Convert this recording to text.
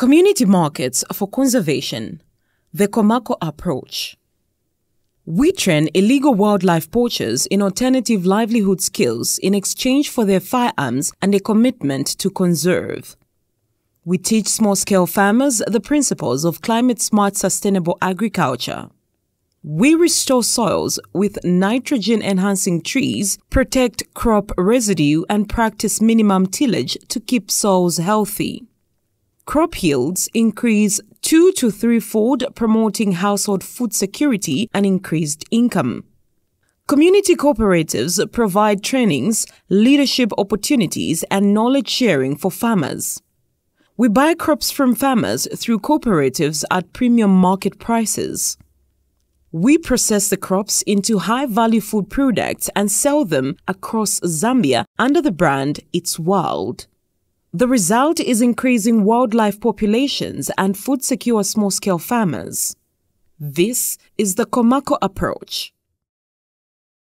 Community Markets for Conservation The Komako Approach. We train illegal wildlife poachers in alternative livelihood skills in exchange for their firearms and a commitment to conserve. We teach small scale farmers the principles of climate smart sustainable agriculture. We restore soils with nitrogen enhancing trees, protect crop residue, and practice minimum tillage to keep soils healthy crop yields increase two to threefold, promoting household food security and increased income. Community cooperatives provide trainings, leadership opportunities, and knowledge sharing for farmers. We buy crops from farmers through cooperatives at premium market prices. We process the crops into high value food products and sell them across Zambia under the brand It's Wild. The result is increasing wildlife populations and food secure small scale farmers. This is the Komako approach.